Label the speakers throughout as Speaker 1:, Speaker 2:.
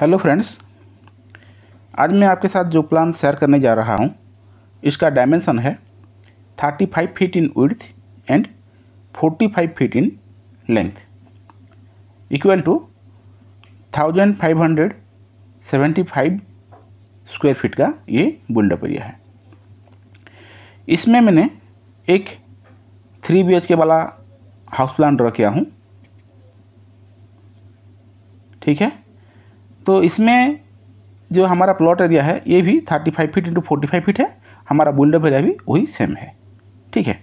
Speaker 1: hello friends आज मैं आपके साथ जो प्लान शेयर करने जा रहा हूँ इसका डायमेंसन है 35 feet in width and 45 feet in length equal to 1575 square feet का ये बिल्डअप एरिया है इसमें मैंने एक थ्री बी के वाला हाउस प्लान ड्रॉ किया हूँ ठीक है तो इसमें जो हमारा प्लॉट एरिया है ये भी thirty five feet into forty five feet है हमारा बिल्डअप एरिया भी वही सेम है ठीक है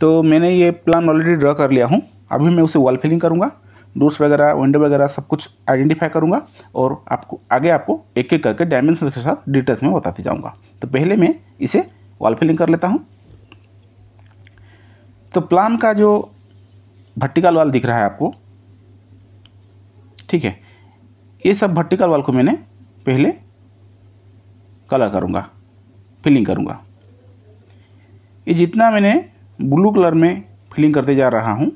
Speaker 1: तो मैंने ये प्लान ऑलरेडी ड्रा कर लिया हूँ अभी मैं उसे वॉल फिलिंग करूँगा डोर्स वगैरह विंडो वगैरह सब कुछ आइडेंटिफाई करूँगा और आपको आगे आपको एक एक करके डायमेंशन के साथ डिटेल्स में बताते जाऊँगा तो पहले मैं इसे वॉल फिलिंग कर लेता हूँ तो प्लान का जो भट्टिकाल वाल दिख रहा है आपको ठीक है ये सब वर्टिकल वाल को मैंने पहले कलर करूँगा फिलिंग करूँगा ये जितना मैंने ब्लू कलर में फिलिंग करते जा रहा हूँ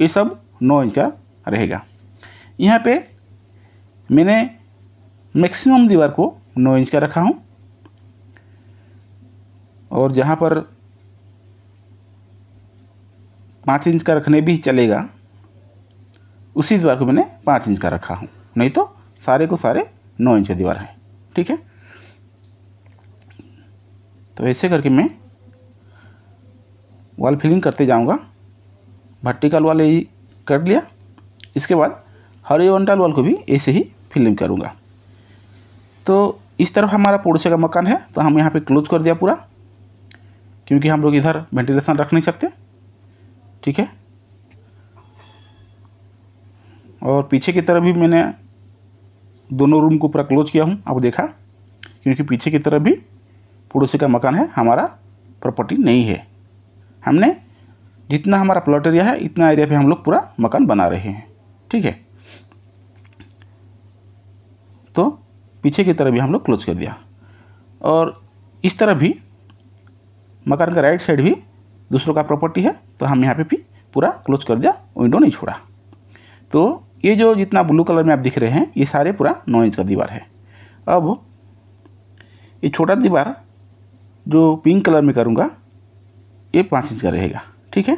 Speaker 1: ये सब नौ इंच का रहेगा यहाँ पे मैंने मैक्सिमम दीवार को नौ इंच का रखा हूँ और जहाँ पर पाँच इंच का रखने भी चलेगा उसी दीवार को मैंने पाँच इंच का रखा हूँ नहीं तो सारे को सारे नौ इंच दीवार है ठीक है तो ऐसे करके मैं वॉल फिलिंग करते जाऊंगा वर्टिकल वॉल यही कर लिया इसके बाद हॉरिजॉन्टल वॉल को भी ऐसे ही फिलिंग करूँगा तो इस तरफ हमारा पोड़से का मकान है तो हम यहाँ पे क्लोज कर दिया पूरा क्योंकि हम लोग इधर वेंटिलेशन रख नहीं सकते ठीक है और पीछे की तरफ भी मैंने दोनों रूम को पूरा क्लोज किया हूँ आप देखा क्योंकि पीछे की तरफ भी पड़ोसी का मकान है हमारा प्रॉपर्टी नहीं है हमने जितना हमारा प्लॉट एरिया है इतना एरिया पे हम लोग पूरा मकान बना रहे हैं ठीक है तो पीछे की तरफ भी हम लोग क्लोज कर दिया और इस तरफ भी मकान का राइट साइड भी दूसरों का प्रॉपर्टी है तो हम यहाँ पे भी पूरा क्लोज कर दिया विंडो नहीं छोड़ा तो ये जो जितना ब्लू कलर में आप दिख रहे हैं ये सारे पूरा नौ इंच का दीवार है अब ये छोटा दीवार जो पिंक कलर में करूँगा ये पाँच इंच का रहेगा ठीक है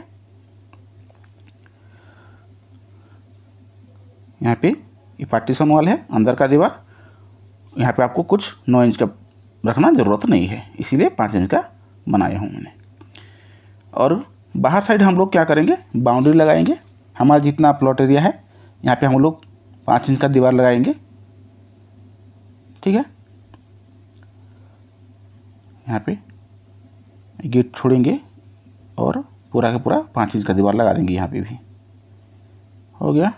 Speaker 1: यहाँ पे ये पार्टीशन वाल है अंदर का दीवार यहाँ पे आपको कुछ नौ इंच का रखना ज़रूरत नहीं है इसीलिए पाँच इंच का बनाया हूँ मैंने और बाहर साइड हम लोग क्या करेंगे बाउंड्री लगाएंगे हमारा जितना प्लॉट एरिया है यहाँ पे हम लोग पाँच इंच का दीवार लगाएंगे ठीक है यहाँ पे गेट छोड़ेंगे और पूरा का पूरा पाँच इंच का दीवार लगा देंगे यहाँ पे भी हो गया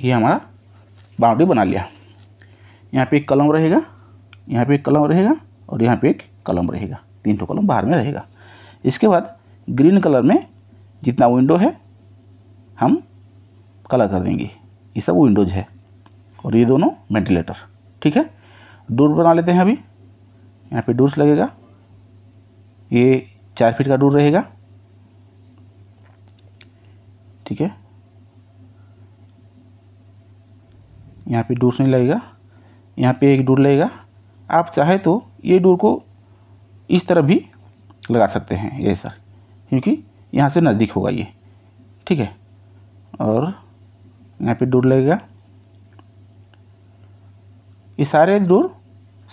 Speaker 1: ये हमारा बाउंड्री बना लिया यहाँ पे एक कलम रहेगा यहाँ पे एक कलम रहेगा और यहाँ पे एक कलम रहेगा तीन ठो कलम बाहर में रहेगा इसके बाद ग्रीन कलर में जितना विंडो है हम कलर कर देंगे ये सब विंडोज है और ये दोनों वेंटिलेटर ठीक है डोर बना लेते हैं अभी यहाँ पे डोर्स लगेगा ये चार फीट का डोर रहेगा ठीक है यहाँ पे डोर्स नहीं लगेगा यहाँ पे एक डोर लगेगा आप चाहे तो ये डोर को इस तरह भी लगा सकते हैं ये सर क्योंकि यहाँ से नज़दीक होगा ये ठीक है और यहाँ पे डोर लगेगा ये सारे डोर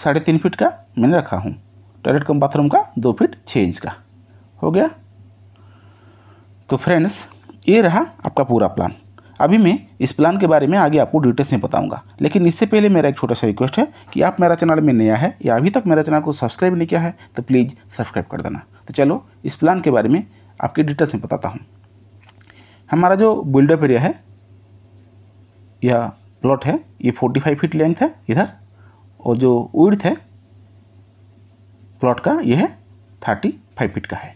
Speaker 1: साढ़े तीन फिट का मैंने रखा हूँ टॉयलेट कम बाथरूम का दो फिट छः इंच का हो गया तो फ्रेंड्स ये रहा आपका पूरा प्लान अभी मैं इस प्लान के बारे में आगे आपको डिटेल्स में बताऊंगा लेकिन इससे पहले मेरा एक छोटा सा रिक्वेस्ट है कि आप मेरा चैनल में नया है या अभी तक मेरा चैनल को सब्सक्राइब नहीं किया है तो प्लीज़ सब्सक्राइब कर देना तो चलो इस प्लान के बारे में आपके डिटेल्स में बताता हूँ हमारा जो बिल्डअप एरिया है या प्लॉट है ये फाइव फीट लेंथ है इधर और जो उड़थ है प्लॉट का यह थर्टी फाइव फीट का है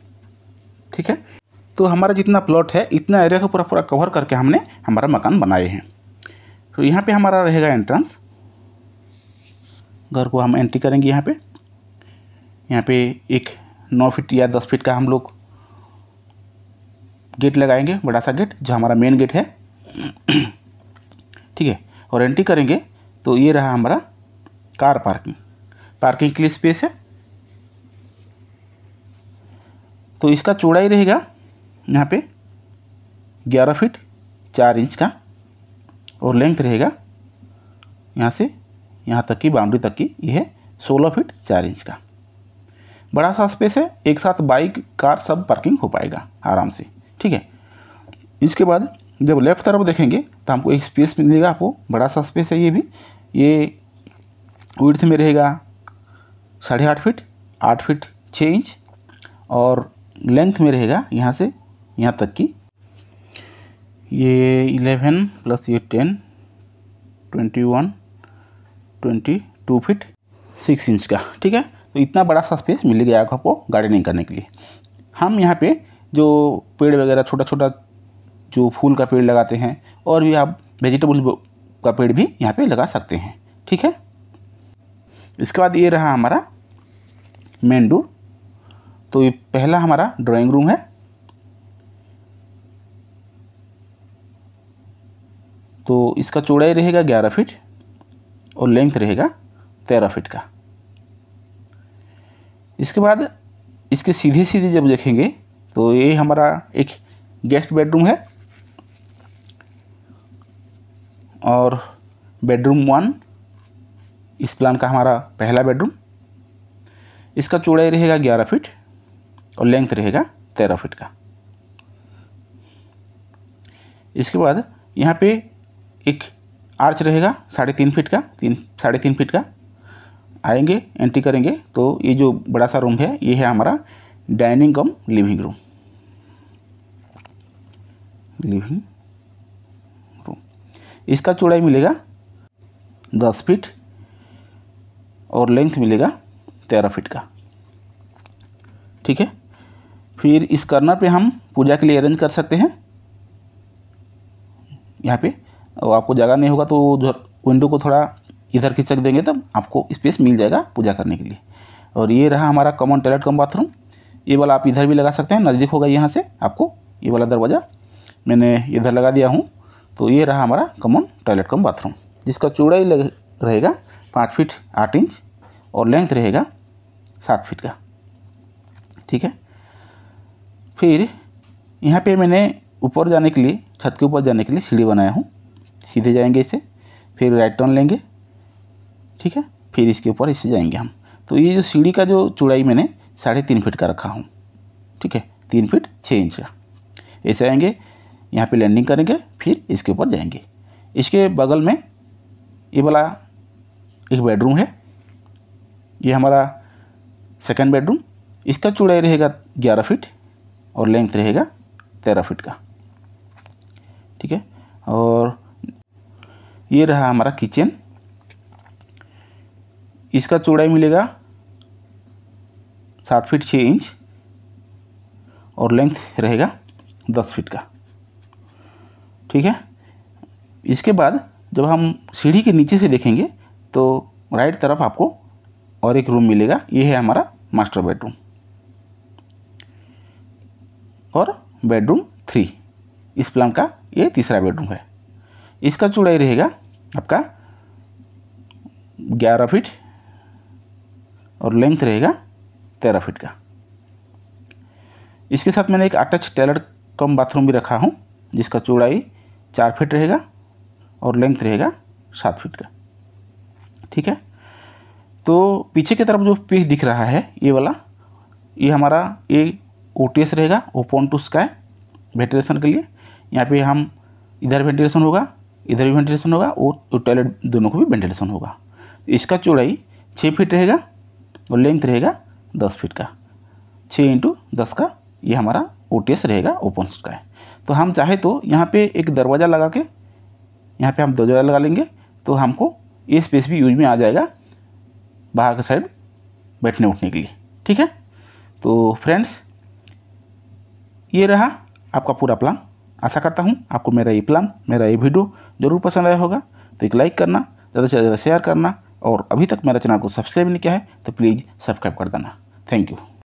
Speaker 1: ठीक है तो हमारा जितना प्लॉट है इतना एरिया को पूरा पूरा कवर करके हमने हमारा मकान बनाए हैं तो यहाँ पे हमारा रहेगा एंट्रेंस घर को हम एंट्री करेंगे यहाँ पे यहाँ पे एक नौ फीट या दस फीट का हम लोग गेट लगाएंगे बड़ा सा गेट जो हमारा मेन गेट है ठीक है और एंट्री करेंगे तो ये रहा हमारा कार पार्किंग पार्किंग के लिए स्पेस है तो इसका चौड़ाई रहेगा यहाँ पे ग्यारह फीट चार इंच का और लेंथ रहेगा यहाँ से यहाँ तक की बाउंड्री तक की यह है सोलह फीट चार इंच का बड़ा सा स्पेस है एक साथ बाइक कार सब पार्किंग हो पाएगा आराम से ठीक है इसके बाद जब लेफ्ट तरफ देखेंगे तो हमको एक स्पेस मिलेगा आपको बड़ा सा स्पेस है ये भी ये विड्थ में रहेगा साढ़े आठ फिट आठ फिट छः इंच और लेंथ में रहेगा यहाँ से यहाँ तक कि ये इलेवन प्लस ये ten twenty one twenty two feet six inch का ठीक है तो इतना बड़ा सा स्पेस मिल गया आपको गार्डनिंग करने के लिए हम यहाँ पे जो पेड़ वगैरह छोटा छोटा जो फूल का पेड़ लगाते हैं और भी आप वेजिटेबल का पेड़ भी यहाँ पे लगा सकते हैं ठीक है इसके बाद ये रहा हमारा मेन डोर तो ये पहला हमारा ड्राइंग रूम है तो इसका चौड़ाई रहेगा ग्यारह फिट और लेंथ रहेगा तेरह फिट का इसके बाद इसके सीधे सीधे जब देखेंगे तो ये हमारा एक गेस्ट बेडरूम है और बेडरूम वन इस प्लान का हमारा पहला बेडरूम इसका चौड़ाई रहेगा ग्यारह फिट और लेंथ रहेगा तेरह फिट का इसके बाद यहाँ पे एक आर्च रहेगा साढ़े तीन फिट का तीन साढ़े तीन फिट का आएंगे एंट्री करेंगे तो ये जो बड़ा सा रूम है ये है हमारा dining cum living room living room इसका चौड़ाई मिलेगा दस फिट और लेंथ मिलेगा तेरह फिट का ठीक है फिर इस कर्नर पे हम पूजा के लिए अरेंज कर सकते हैं यहाँ पे और आपको जगह नहीं होगा तो विंडो को थोड़ा इधर खिंचक देंगे तब आपको स्पेस मिल जाएगा पूजा करने के लिए और ये रहा हमारा कॉमन टॉयलेट कम बाथरूम ये वाला आप इधर भी लगा सकते हैं नज़दीक होगा यहाँ से आपको ये वाला दरवाज़ा मैंने इधर लगा दिया हूँ तो ये रहा हमारा कॉमन टॉयलेट कम बाथरूम जिसका चौड़ाई रहेगा पाँच फीट आठ इंच और लेंथ रहेगा सात फीट का ठीक है फिर यहाँ पे मैंने ऊपर जाने के लिए छत के ऊपर जाने के लिए सीढ़ी बनाया हूँ सीधे जाएंगे इसे फिर राइट टर्न लेंगे ठीक है फिर इसके ऊपर इसे जाएंगे हम तो ये जो सीढ़ी का जो चौड़ाई मैंने साढ़े तीन फिट का रखा हूँ ठीक है तीन फिट छः इंच का ऐसे आएंगे यहाँ पे लैंडिंग करेंगे फिर इसके ऊपर जाएंगे इसके बगल में ये वाला एक बेडरूम है ये हमारा सेकेंड बेडरूम इसका चौड़ाई रहेगा ग्यारह फिट और लेंथ रहेगा तेरह फिट का ठीक है और ये रहा हमारा किचन इसका चौड़ाई मिलेगा सात फीट छः इंच और लेंथ रहेगा दस फीट का ठीक है इसके बाद जब हम सीढ़ी के नीचे से देखेंगे तो राइट तरफ आपको और एक रूम मिलेगा ये है हमारा मास्टर बेडरूम और बेडरूम थ्री इस प्लान का ये तीसरा बेडरूम है इसका चौड़ाई रहेगा आपका ग्यारह फीट और लेंथ रहेगा तेरह फीट का इसके साथ मैंने एक अटैच टेलर कम बाथरूम भी रखा हूँ जिसका चौड़ाई चार फीट रहेगा और लेंथ रहेगा सात फीट का ठीक है तो पीछे की तरफ जो पीस दिख रहा है ये वाला ये हमारा ये ओ रहेगा ओपन टू स्काई वेंटिलेशन के लिए यहाँ पे हम इधर वेंटिलेशन होगा इधर भी वेंटिलेशन होगा और टॉयलेट तो दोनों को भी वेंटिलेशन होगा इसका चौड़ाई छः फीट रहेगा और लेंथ रहेगा दस फीट का छः इंटू दस का ये हमारा ओ रहेगा ओपन का है तो हम चाहे तो यहाँ पे एक दरवाज़ा लगा के यहाँ पे हम दरवाज़ा लगा लेंगे तो हमको ये स्पेस भी यूज में आ जाएगा बाहर के साइड बैठने उठने के लिए ठीक है तो फ्रेंड्स ये रहा आपका पूरा प्लान आशा करता हूँ आपको मेरा ये प्लान मेरा ये वीडियो ज़रूर पसंद आया होगा तो एक लाइक करना ज़्यादा से ज़्यादा शेयर करना और अभी तक मेरा चैनल को सब्सक्राइब नहीं किया है तो प्लीज़ सब्सक्राइब कर देना थैंक यू